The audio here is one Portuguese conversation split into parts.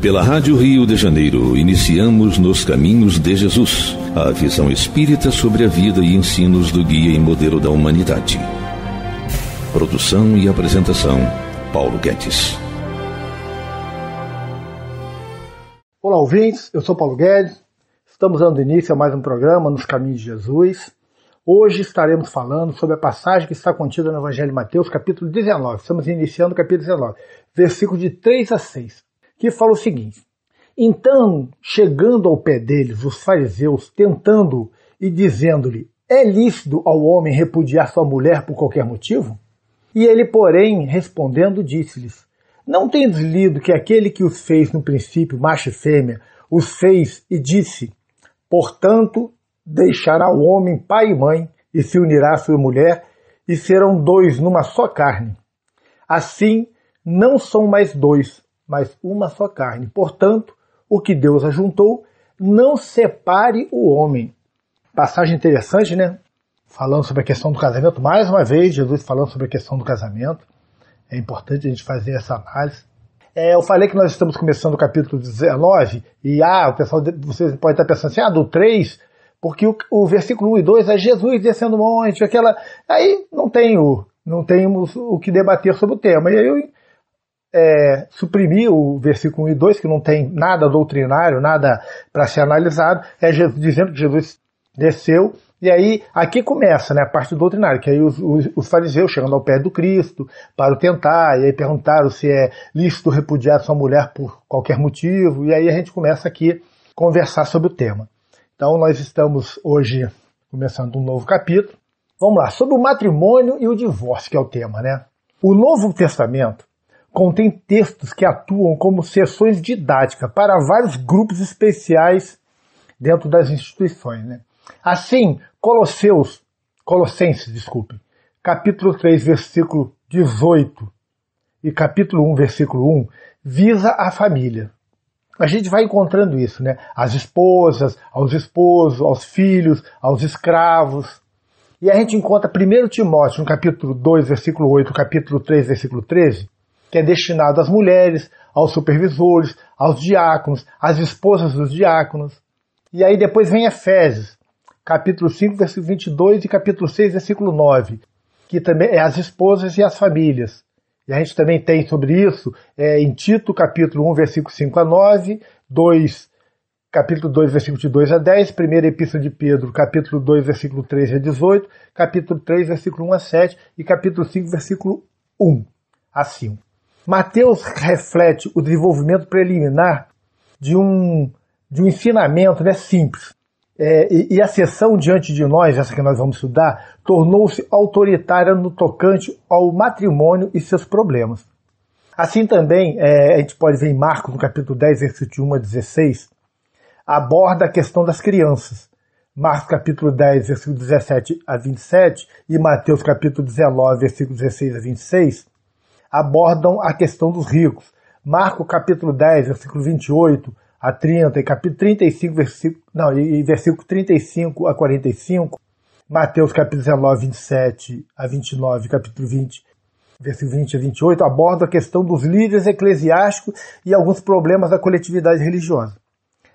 Pela Rádio Rio de Janeiro, iniciamos Nos Caminhos de Jesus, a visão espírita sobre a vida e ensinos do guia e modelo da humanidade. Produção e apresentação, Paulo Guedes. Olá, ouvintes, eu sou Paulo Guedes. Estamos dando início a mais um programa Nos Caminhos de Jesus. Hoje estaremos falando sobre a passagem que está contida no Evangelho de Mateus, capítulo 19. Estamos iniciando o capítulo 19, versículo de 3 a 6 que fala o seguinte: Então, chegando ao pé deles, os fariseus, tentando e dizendo-lhe: É lícito ao homem repudiar sua mulher por qualquer motivo? E ele, porém, respondendo, disse-lhes: Não tendes lido que aquele que os fez no princípio, macho e fêmea, os fez e disse: Portanto, deixará o homem pai e mãe, e se unirá à sua mulher, e serão dois numa só carne. Assim, não são mais dois, mas uma só carne. Portanto, o que Deus ajuntou, não separe o homem. Passagem interessante, né? Falando sobre a questão do casamento, mais uma vez, Jesus falando sobre a questão do casamento. É importante a gente fazer essa análise. É, eu falei que nós estamos começando o capítulo 19, e ah, o pessoal, vocês podem estar pensando assim, ah, do 3, porque o, o versículo 1 e 2 é Jesus descendo o monte, aquela. Aí não tem o, não temos o que debater sobre o tema. E aí eu é, suprimir o versículo 1 e 2, que não tem nada doutrinário, nada para ser analisado, é Jesus, dizendo que Jesus desceu. E aí, aqui começa né, a parte doutrinária, que aí os, os, os, fariseus chegando ao pé do Cristo para o tentar, e aí perguntaram se é lícito repudiar sua mulher por qualquer motivo, e aí a gente começa aqui conversar sobre o tema. Então, nós estamos hoje começando um novo capítulo. Vamos lá, sobre o matrimônio e o divórcio, que é o tema, né? O Novo Testamento contém textos que atuam como sessões didáticas para vários grupos especiais dentro das instituições. Né? Assim, Colosseus, Colossenses, desculpe, capítulo 3, versículo 18 e capítulo 1, versículo 1, visa a família. A gente vai encontrando isso, né? As esposas, aos esposos, aos filhos, aos escravos. E a gente encontra 1 Timóteo, no capítulo 2, versículo 8, capítulo 3, versículo 13, que é destinado às mulheres, aos supervisores, aos diáconos, às esposas dos diáconos. E aí depois vem Efésios, capítulo 5, versículo 22 e capítulo 6, versículo 9, que também é as esposas e as famílias. E a gente também tem sobre isso é, em Tito, capítulo 1, versículo 5 a 9, 2, capítulo 2, versículo de 2 a 10, 1 epístola de Pedro, capítulo 2, versículo 3 a 18, capítulo 3, versículo 1 a 7 e capítulo 5, versículo 1 a 5. Mateus reflete o desenvolvimento preliminar de um, de um ensinamento né, simples. É, e, e, a sessão diante de nós, essa que nós vamos estudar, tornou-se autoritária no tocante ao matrimônio e seus problemas. Assim também, é, a gente pode ver em Marcos, no capítulo 10, versículo 1 a 16, aborda a questão das crianças. Marcos capítulo 10, versículo 17 a 27 e Mateus capítulo 19, versículo 16 a 26, abordam a questão dos ricos. Marco capítulo 10, versículo 28 a 30, e capítulo 35, versículo, não, e versículo 35 a 45, Mateus capítulo 19, 27 a 29, capítulo 20, versículo 20 a 28, aborda a questão dos líderes eclesiásticos e alguns problemas da coletividade religiosa.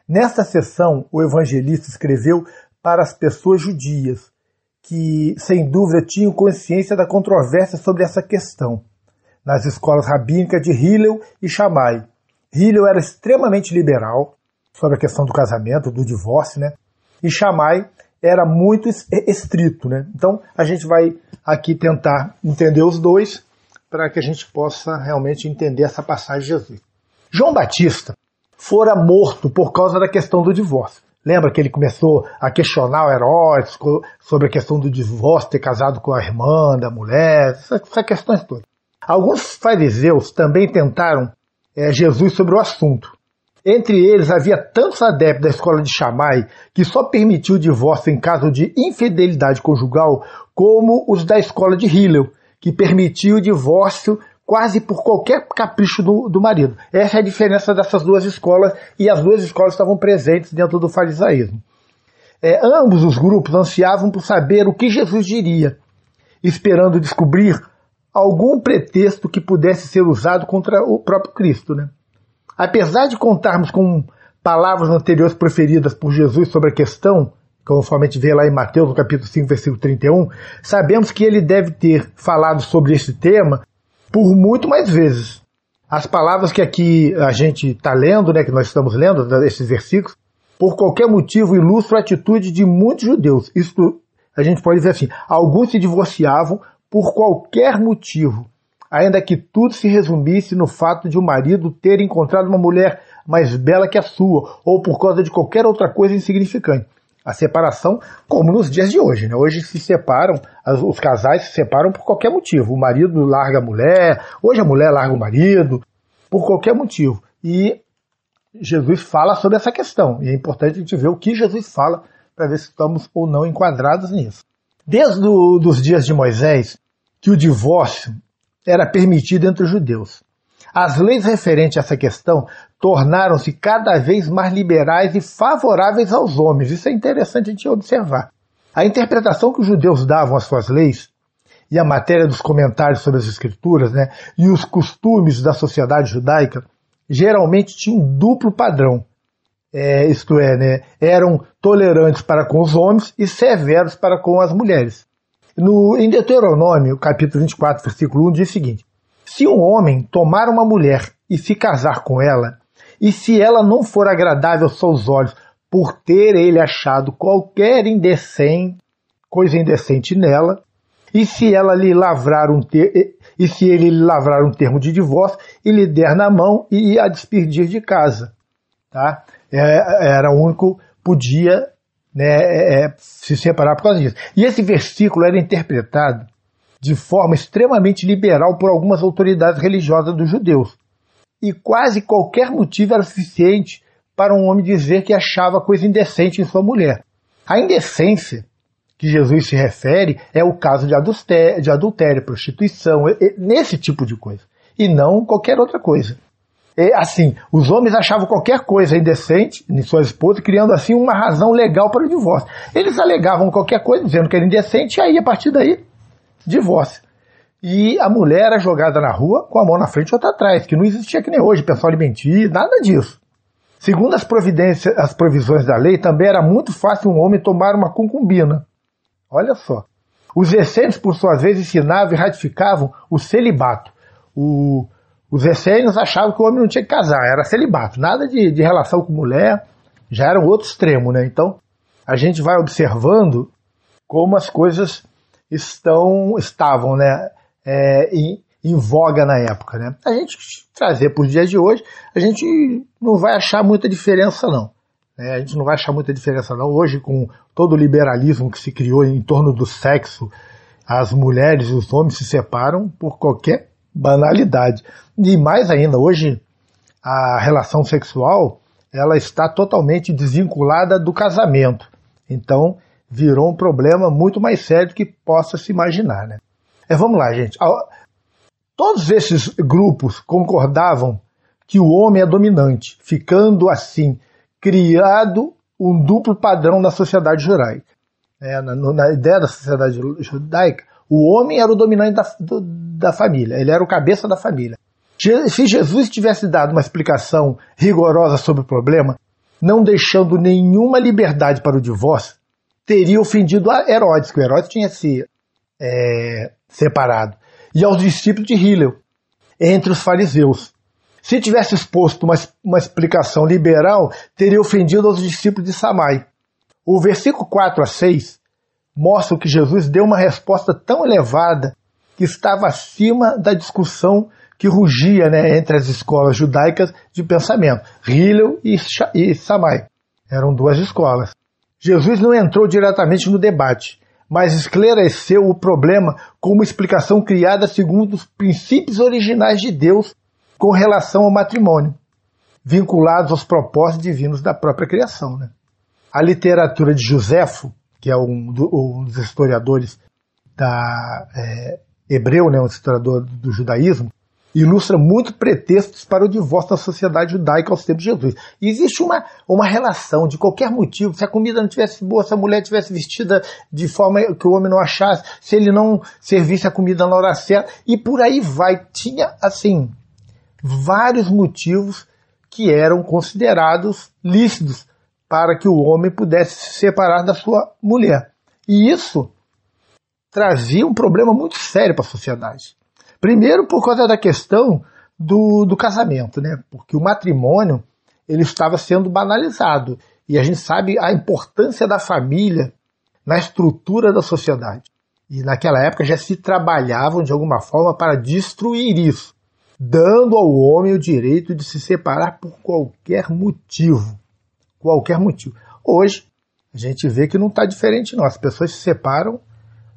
Nesta sessão, o evangelista escreveu para as pessoas judias, que sem dúvida tinham consciência da controvérsia sobre essa questão nas escolas rabínicas de Hillel e Shammai. Hillel era extremamente liberal sobre a questão do casamento, do divórcio, né? E Shammai era muito estrito, né? Então a gente vai aqui tentar entender os dois para que a gente possa realmente entender essa passagem de Jesus. João Batista fora morto por causa da questão do divórcio. Lembra que ele começou a questionar o Herodes sobre a questão do divórcio, ter casado com a irmã da mulher, essas questões todas. Alguns fariseus também tentaram é, Jesus sobre o assunto. Entre eles havia tantos adeptos da escola de Chamai que só permitiu o divórcio em caso de infidelidade conjugal, como os da escola de Hillel, que permitiu o divórcio quase por qualquer capricho do, do, marido. Essa é a diferença dessas duas escolas, e as duas escolas estavam presentes dentro do farisaísmo. É, ambos os grupos ansiavam por saber o que Jesus diria, esperando descobrir algum pretexto que pudesse ser usado contra o próprio Cristo. Né? Apesar de contarmos com palavras anteriores proferidas por Jesus sobre a questão, conforme a gente vê lá em Mateus, no capítulo 5, versículo 31, sabemos que ele deve ter falado sobre este tema por muito mais vezes. As palavras que aqui a gente está lendo, né, que nós estamos lendo, esses versículos, por qualquer motivo ilustram a atitude de muitos judeus. Isto a gente pode dizer assim: alguns se divorciavam, por qualquer motivo, ainda que tudo se resumisse no fato de o marido ter encontrado uma mulher mais bela que a sua, ou por causa de qualquer outra coisa insignificante. A separação, como nos dias de hoje, né? Hoje se separam, os casais se separam por qualquer motivo. O marido larga a mulher, hoje a mulher larga o marido, por qualquer motivo. E Jesus fala sobre essa questão, e é importante a gente ver o que Jesus fala para ver se estamos ou não enquadrados nisso. Desde os dias de Moisés, que o divórcio era permitido entre os judeus. As leis referentes a essa questão tornaram-se cada vez mais liberais e favoráveis aos homens. Isso é interessante a gente observar. A interpretação que os judeus davam às suas leis e a matéria dos comentários sobre as escrituras, né, e os costumes da sociedade judaica geralmente tinham um duplo padrão. É, isto é, né, eram tolerantes para com os homens e severos para com as mulheres. No, em Deuteronômio, capítulo 24, versículo 1, diz o seguinte: Se um homem tomar uma mulher e se casar com ela, e se ela não for agradável aos seus olhos, por ter ele achado qualquer indecente, coisa indecente nela, e se ela lhe lavrar um ter, e se ele lhe lavrar um termo de divórcio e lhe der na mão e a despedir de casa, tá? É, era o único podia né, é, é, se separar por causa disso. E esse versículo era interpretado de forma extremamente liberal por algumas autoridades religiosas dos judeus. E quase qualquer motivo era suficiente para um homem dizer que achava coisa indecente em sua mulher. A indecência que Jesus se refere é o caso de adultério, de adultério prostituição, nesse tipo de coisa, e não qualquer outra coisa. E, é, assim, os homens achavam qualquer coisa indecente em suas esposas, criando assim uma razão legal para o divórcio. Eles alegavam qualquer coisa, dizendo que era indecente, e aí a partir daí, divórcio. E a mulher era jogada na rua com a mão na frente e outra atrás, que não existia que nem hoje, pessoal de mentir, nada disso. Segundo as providências, as provisões da lei, também era muito fácil um homem tomar uma concubina. Olha só. Os essênios, por sua vez, ensinavam e ratificavam o celibato, o os essênios achavam que o homem não tinha que casar, era celibato, nada de, de relação com mulher, já era um outro extremo, né? Então, a gente vai observando como as coisas estão estavam, né? É, em, em voga na época, né? A gente trazer para os dias de hoje, a gente não vai achar muita diferença não. Né? A gente não vai achar muita diferença não. Hoje, com todo o liberalismo que se criou em torno do sexo, as mulheres e os homens se separam por qualquer banalidade. E mais ainda, hoje a relação sexual ela está totalmente desvinculada do casamento. Então, virou um problema muito mais sério do que possa se imaginar. Né? É, vamos lá, gente. Todos esses grupos concordavam que o homem é dominante, ficando assim criado um duplo padrão na sociedade judaica. É, na, na ideia da sociedade judaica, o homem era o dominante da, do, da família, ele era o cabeça da família. Se Jesus tivesse dado uma explicação rigorosa sobre o problema, não deixando nenhuma liberdade para o divórcio, teria ofendido a Herodes, que o Herodes tinha se é, separado, e aos discípulos de Hillel, entre os fariseus. Se tivesse exposto uma, uma explicação liberal, teria ofendido aos discípulos de Samai. O versículo 4 a 6 mostram que Jesus deu uma resposta tão elevada que estava acima da discussão que rugia né, entre as escolas judaicas de pensamento, Hillel e, Samai. Eram duas escolas. Jesus não entrou diretamente no debate, mas esclareceu o problema com uma explicação criada segundo os princípios originais de Deus com relação ao matrimônio, vinculados aos propósitos divinos da própria criação. Né? A literatura de Joséfo que é um, do, um dos historiadores da é, Hebreu, né, um historiador do judaísmo, ilustra muito pretextos para o divórcio na sociedade judaica aos tempos de Jesus. E existe uma, uma relação, de qualquer motivo, se a comida não tivesse boa, se a mulher tivesse vestida de forma que o homem não achasse, se ele não servisse a comida na hora certa, e por aí vai. Tinha, assim, vários motivos que eram considerados lícitos para que o homem pudesse se separar da sua mulher. E isso trazia um problema muito sério para a sociedade. Primeiro, por causa da questão do, do casamento, né? porque o matrimônio ele estava sendo banalizado. E a gente sabe a importância da família na estrutura da sociedade. E naquela época já se trabalhavam de alguma forma para destruir isso, dando ao homem o direito de se separar por qualquer motivo qualquer motivo. Hoje, a gente vê que não está diferente, não. As pessoas se separam,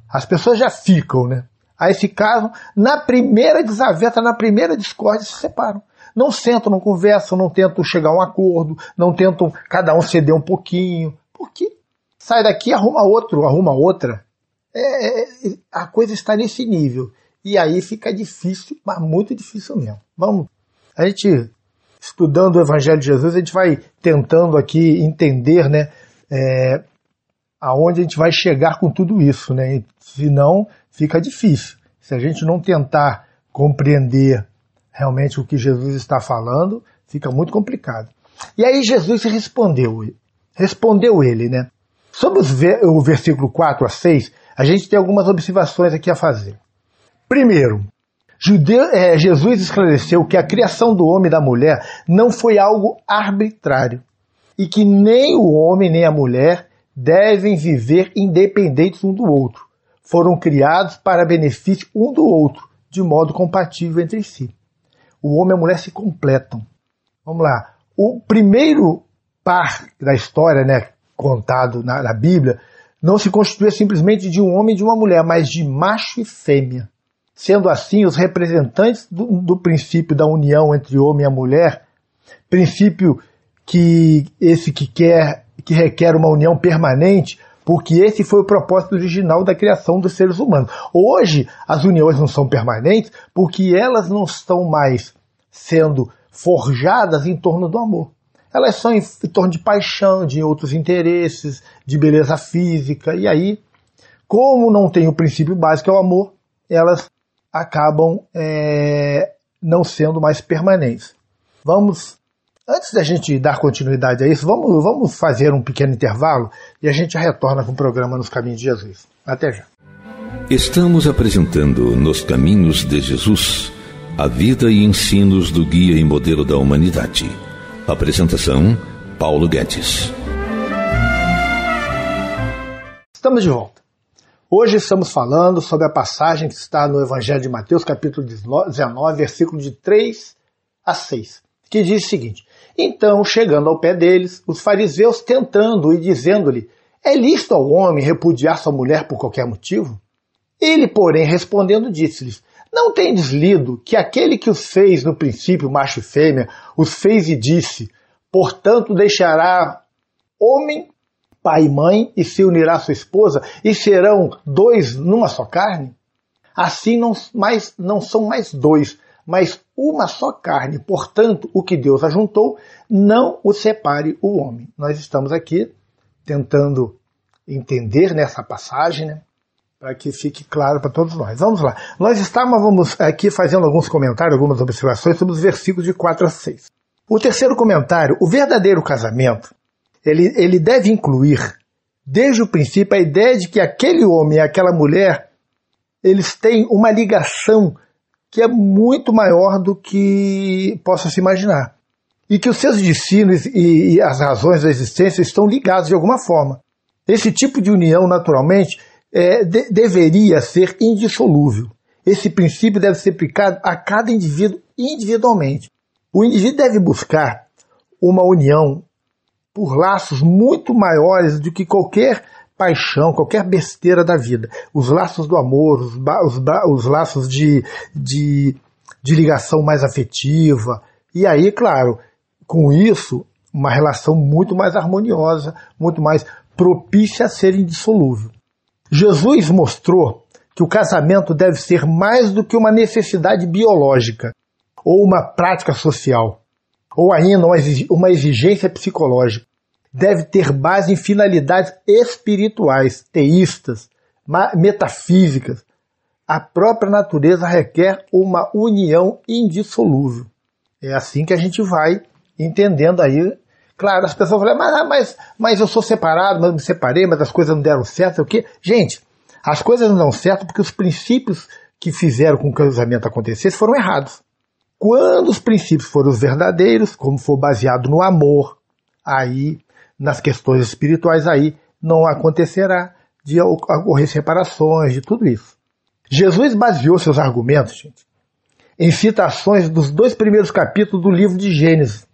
as pessoas já ficam, né? Aí casam, na primeira desavença, na primeira discórdia, se separam. Não sentam, não conversam, não tentam chegar a um acordo, não tentam cada um ceder um pouquinho. Por quê? Sai daqui, arruma outro, arruma outra. É, é, é, a coisa está nesse nível. E aí fica difícil, mas muito difícil mesmo. Vamos. A gente estudando o Evangelho de Jesus, a gente vai tentando aqui entender, né, é, aonde a gente vai chegar com tudo isso, né? Senão fica difícil. Se a gente não tentar compreender realmente o que Jesus está falando, fica muito complicado. E aí Jesus respondeu, respondeu ele, né? Sobre o versículo 4 a 6, a gente tem algumas observações aqui a fazer. Primeiro, Judeu, é, Jesus esclareceu que a criação do homem e da mulher não foi algo arbitrário e que nem o homem nem a mulher devem viver independentes um do outro. Foram criados para benefício um do outro, de modo compatível entre si. O homem e a mulher se completam. Vamos lá. O primeiro par da história, né, contado na, na Bíblia, não se constituía simplesmente de um homem e de uma mulher, mas de macho e fêmea. Sendo assim, os representantes do, do princípio da união entre homem e mulher, princípio que esse que quer que requer uma união permanente, porque esse foi o propósito original da criação dos seres humanos. Hoje, as uniões não são permanentes porque elas não estão mais sendo forjadas em torno do amor. Elas são em, em torno de paixão, de outros interesses, de beleza física. E aí, como não tem o princípio básico, é o amor, elas acabam é, não sendo mais permanentes. Vamos, antes da gente dar continuidade a isso, vamos, vamos fazer um pequeno intervalo e a gente retorna com o programa Nos Caminhos de Jesus. Até já. Estamos apresentando Nos Caminhos de Jesus a vida e ensinos do guia e modelo da humanidade. Apresentação: Paulo Guedes. Estamos de volta. Hoje estamos falando sobre a passagem que está no Evangelho de Mateus, capítulo 19, versículo de 3 a 6, que diz o seguinte: Então, chegando ao pé deles, os fariseus tentando e dizendo-lhe: É lícito ao homem repudiar sua mulher por qualquer motivo? Ele, porém, respondendo, disse-lhes: Não tendes lido que aquele que os fez no princípio, macho e fêmea, os fez e disse: Portanto, deixará homem pai e mãe, e se unirá à sua esposa, e serão dois numa só carne? Assim não, mais, não são mais dois, mas uma só carne. Portanto, o que Deus ajuntou, não o separe o homem. Nós estamos aqui tentando entender nessa passagem, né? para que fique claro para todos nós. Vamos lá. Nós estávamos aqui fazendo alguns comentários, algumas observações sobre os versículos de 4 a 6. O terceiro comentário, o verdadeiro casamento ele, ele deve incluir, desde o princípio, a ideia de que aquele homem e aquela mulher, eles têm uma ligação que é muito maior do que possa se imaginar. E que os seus destinos e, e as razões da existência estão ligados de alguma forma. Esse tipo de união, naturalmente, é, de, deveria ser indissolúvel. Esse princípio deve ser aplicado a cada indivíduo individualmente. O indivíduo deve buscar uma união por laços muito maiores do que qualquer paixão, qualquer besteira da vida. Os laços do amor, os, os, os laços de, de, de ligação mais afetiva. E aí, claro, com isso, uma relação muito mais harmoniosa, muito mais propícia a ser indissolúvel. Jesus mostrou que o casamento deve ser mais do que uma necessidade biológica ou uma prática social ou ainda uma exigência psicológica, deve ter base em finalidades espirituais, teístas, metafísicas. A própria natureza requer uma união indissolúvel. É assim que a gente vai entendendo aí. Claro, as pessoas falam, ah, mas, ah, mas, mas eu sou separado, mas me separei, mas as coisas não deram certo, o quê? Gente, as coisas não dão certo porque os princípios que fizeram com que o casamento acontecesse foram errados. Quando os princípios forem os verdadeiros, como for baseado no amor, aí, nas questões espirituais, aí não acontecerá de ocorrer separações, de tudo isso. Jesus baseou seus argumentos, gente, em citações dos dois primeiros capítulos do livro de Gênesis.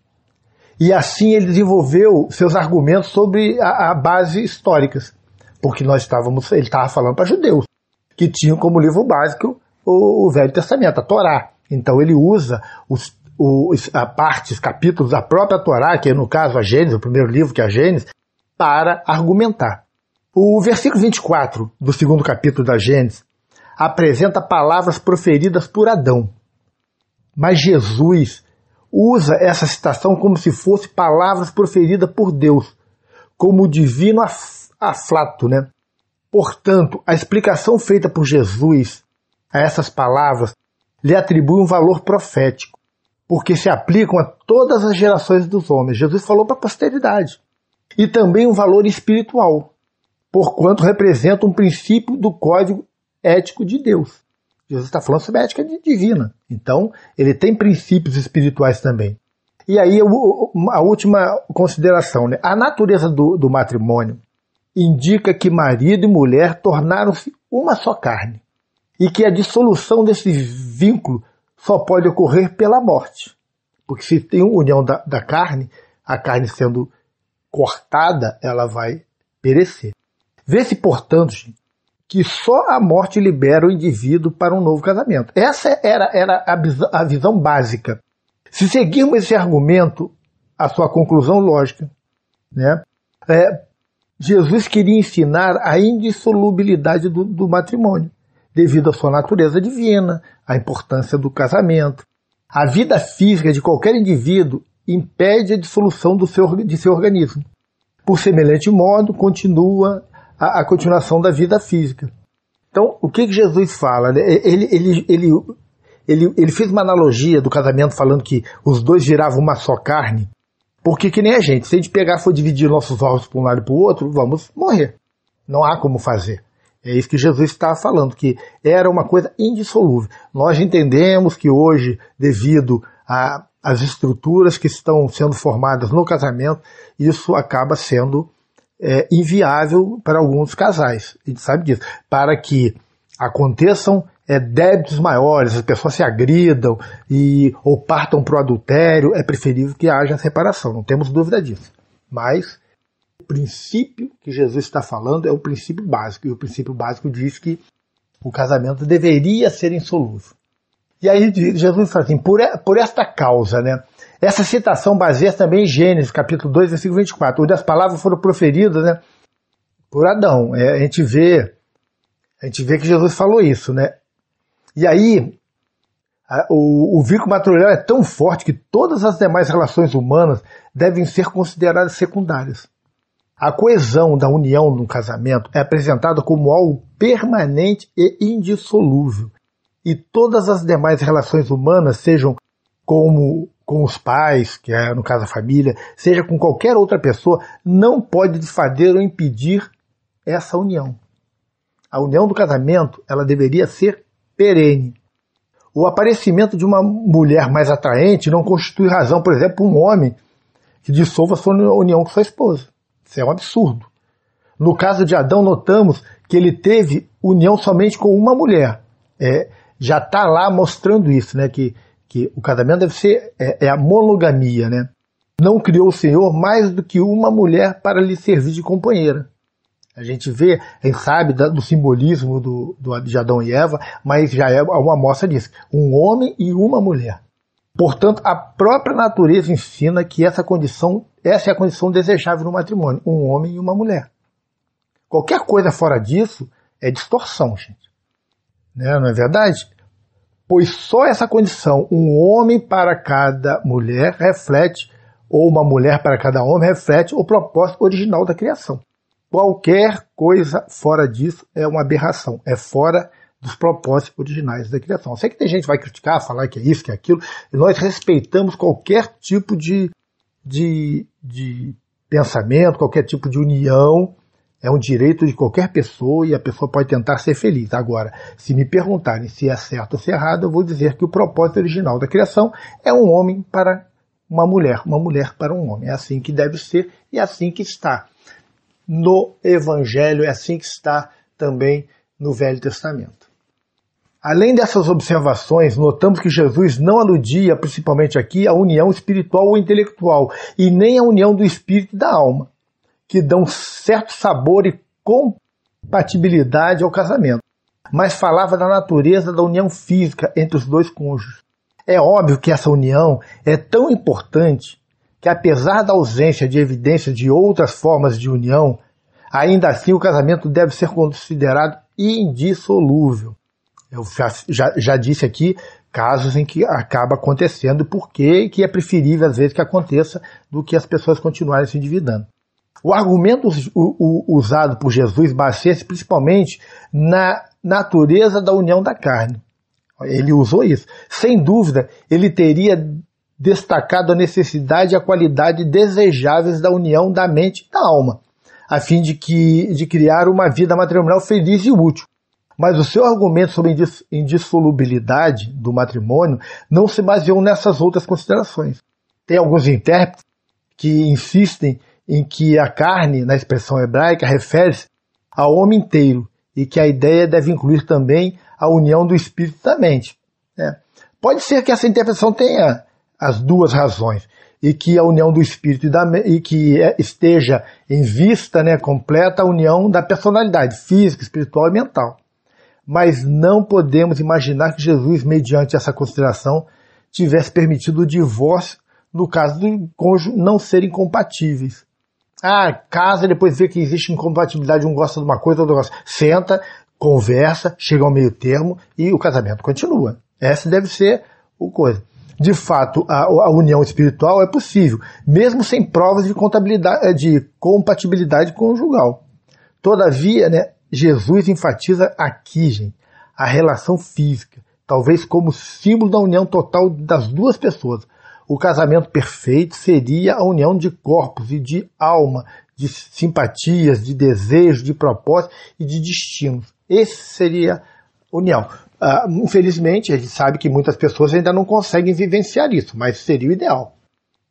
E assim ele desenvolveu seus argumentos sobre a, a base históricas, porque nós estávamos, ele estava falando para judeus, que tinham como livro básico o, o Velho Testamento, a Torá. Então ele usa os, os, a partes, capítulos da própria Torá, que é no caso a Gênesis, o primeiro livro que é a Gênesis, para argumentar. O versículo 24 do segundo capítulo da Gênesis apresenta palavras proferidas por Adão. Mas Jesus usa essa citação como se fosse palavras proferidas por Deus, como o divino aflato, né? Portanto, a explicação feita por Jesus a essas palavras lhe atribui um valor profético, porque se aplicam a todas as gerações dos homens. Jesus falou para a posteridade. E também um valor espiritual, porquanto representa um princípio do código ético de Deus. Jesus está falando sobre a ética divina. Então, ele tem princípios espirituais também. E aí, a última consideração: né? a natureza do, do matrimônio indica que marido e mulher tornaram-se uma só carne e que a dissolução desse vínculo só pode ocorrer pela morte. Porque se tem união da, da carne, a carne sendo cortada, ela vai perecer. Vê-se, portanto, que só a morte libera o indivíduo para um novo casamento. Essa era, era a, a visão básica. Se seguirmos esse argumento, a sua conclusão lógica, né? É, Jesus queria ensinar a indissolubilidade do, do matrimônio devido à sua natureza divina, à importância do casamento. A vida física de qualquer indivíduo impede a dissolução do seu, de seu organismo. Por semelhante modo, continua a, a continuação da vida física. Então, o que, que Jesus fala? Né? Ele, ele, ele, ele, ele fez uma analogia do casamento falando que os dois viravam uma só carne, porque que nem a gente, se a gente pegar e for dividir nossos ovos para um lado e para o outro, vamos morrer. Não há como fazer. É isso que Jesus está falando, que era uma coisa indissolúvel. Nós entendemos que hoje, devido às estruturas que estão sendo formadas no casamento, isso acaba sendo é, inviável para alguns casais. A gente sabe disso. Para que aconteçam é, débitos maiores, as pessoas se agridam e ou partam para o adultério, é preferível que haja separação, não temos dúvida disso. Mas princípio que Jesus está falando é o princípio básico, e o princípio básico diz que o casamento deveria ser insolúvel. E aí Jesus fala assim, por, por esta causa, né? Essa citação baseia também em Gênesis, capítulo 2, versículo 24, onde as palavras foram proferidas, né? Por Adão. É, a gente vê, a gente vê que Jesus falou isso, né? E aí, a, o, o vínculo matrimonial é tão forte que todas as demais relações humanas devem ser consideradas secundárias. A coesão da união no casamento é apresentada como algo permanente e indissolúvel, e todas as demais relações humanas, sejam como com os pais, que é no caso a família, seja com qualquer outra pessoa, não pode desfazer ou impedir essa união. A união do casamento, ela deveria ser perene. O aparecimento de uma mulher mais atraente não constitui razão, por exemplo, para um homem que dissolva sua união com sua esposa. Isso é um absurdo. No caso de Adão, notamos que ele teve união somente com uma mulher. É, já está lá mostrando isso, né? Que, que o casamento deve ser é, é a monogamia, né? Não criou o Senhor mais do que uma mulher para lhe servir de companheira. A gente vê, a gente sabe do simbolismo do, do, de Adão e Eva, mas já é uma amostra disso. Um homem e uma mulher. Portanto, a própria natureza ensina que essa condição, essa é a condição desejável no matrimônio, um homem e uma mulher. Qualquer coisa fora disso é distorção, gente. Né? Não é verdade? Pois só essa condição, um homem para cada mulher, reflete, ou uma mulher para cada homem, reflete o propósito original da criação. Qualquer coisa fora disso é uma aberração, é fora dos propósitos originais da criação. Eu sei que tem gente que vai criticar, falar que é isso, que é aquilo, e nós respeitamos qualquer tipo de, de, de pensamento, qualquer tipo de união, é um direito de qualquer pessoa e a pessoa pode tentar ser feliz. Agora, se me perguntarem se é certo ou se é errado, eu vou dizer que o propósito original da criação é um homem para uma mulher, uma mulher para um homem. É assim que deve ser e é assim que está no Evangelho, é assim que está também no Velho Testamento. Além dessas observações, notamos que Jesus não aludia, principalmente aqui, à união espiritual ou intelectual, e nem à união do espírito e da alma, que dão certo sabor e compatibilidade ao casamento, mas falava da natureza da união física entre os dois cônjuges. É óbvio que essa união é tão importante que, apesar da ausência de evidência de outras formas de união, ainda assim o casamento deve ser considerado indissolúvel eu já, já, já disse aqui casos em que acaba acontecendo, porque que é preferível às vezes que aconteça do que as pessoas continuarem se endividando. O argumento usado por Jesus baseia-se principalmente na natureza da união da carne. Ele usou isso. Sem dúvida, ele teria destacado a necessidade e a qualidade desejáveis da união da mente e da alma, a fim de, que, de criar uma vida matrimonial feliz e útil. Mas o seu argumento sobre a indissolubilidade do matrimônio não se baseou nessas outras considerações. Tem alguns intérpretes que insistem em que a carne, na expressão hebraica, refere-se ao homem inteiro e que a ideia deve incluir também a união do espírito e da mente. Né? Pode ser que essa interpretação tenha as duas razões e que a união do espírito e, da, e que é, esteja em vista, né, completa a união da personalidade física, espiritual e mental mas não podemos imaginar que Jesus, mediante essa consideração, tivesse permitido o divórcio no caso do cônjuge não serem compatíveis. Ah, casa depois vê que existe incompatibilidade, um gosta de uma coisa, outro gosta. Senta, conversa, chega ao meio termo e o casamento continua. Essa deve ser o coisa. De fato, a, a união espiritual é possível, mesmo sem provas de, de compatibilidade conjugal. Todavia, né, Jesus enfatiza aqui, gente, a relação física, talvez como símbolo da união total das duas pessoas. O casamento perfeito seria a união de corpos e de alma, de simpatias, de desejos, de propósitos e de destinos. Esse seria a união. Ah, infelizmente, a gente sabe que muitas pessoas ainda não conseguem vivenciar isso, mas seria o ideal.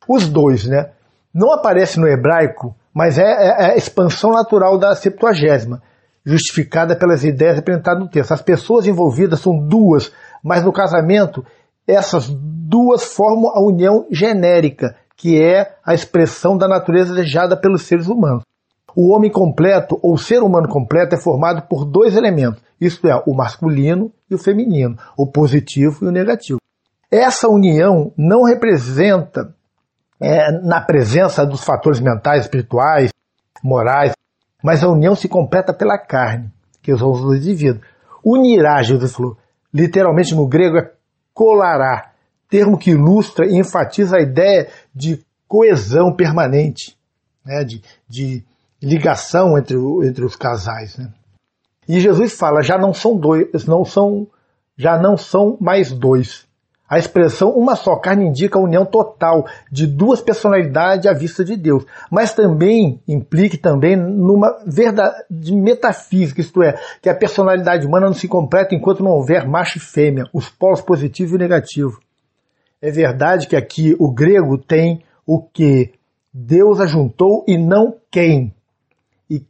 Os dois, né? Não aparece no hebraico, mas é, é, é a expansão natural da Septuagésima justificada pelas ideias apresentadas no texto. As pessoas envolvidas são duas, mas no casamento, essas duas formam a união genérica, que é a expressão da natureza desejada pelos seres humanos. O homem completo ou ser humano completo é formado por dois elementos, isto é, o masculino e o feminino, o positivo e o negativo. Essa união não representa, é, na presença dos fatores mentais, espirituais, morais, mas a união se completa pela carne, que são os dois indivíduos. Unirá, Jesus falou. Literalmente no grego é colará, termo que ilustra e enfatiza a ideia de coesão permanente, né? de, de ligação entre, entre os casais. Né? E Jesus fala: já não são dois, não são, já não são mais dois, a expressão uma só carne indica a união total de duas personalidades à vista de Deus, mas também implique também numa verdade metafísica, isto é, que a personalidade humana não se completa enquanto não houver macho e fêmea, os polos positivo e negativo. É verdade que aqui o grego tem o que Deus ajuntou e não quem, e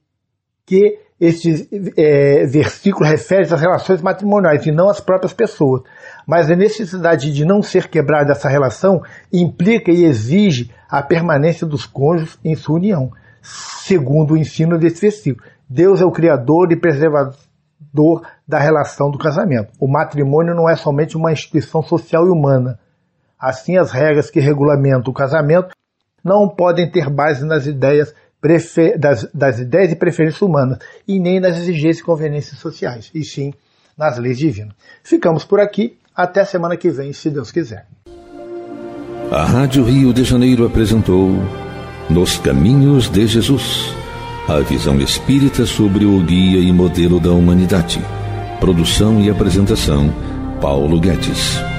que este é, versículo refere-se às relações matrimoniais e não às próprias pessoas. Mas a necessidade de não ser quebrada essa relação implica e exige a permanência dos cônjuges em sua união, segundo o ensino desse versículo. Deus é o criador e preservador da relação do casamento. O matrimônio não é somente uma instituição social e humana. Assim, as regras que regulamentam o casamento não podem ter base nas ideias das, das ideias e preferências humanas e nem nas exigências e conveniências sociais, e sim nas leis divinas. Ficamos por aqui, até a semana que vem, se Deus quiser. A Rádio Rio de Janeiro apresentou Nos Caminhos de Jesus a visão espírita sobre o guia e modelo da humanidade. Produção e apresentação, Paulo Guedes.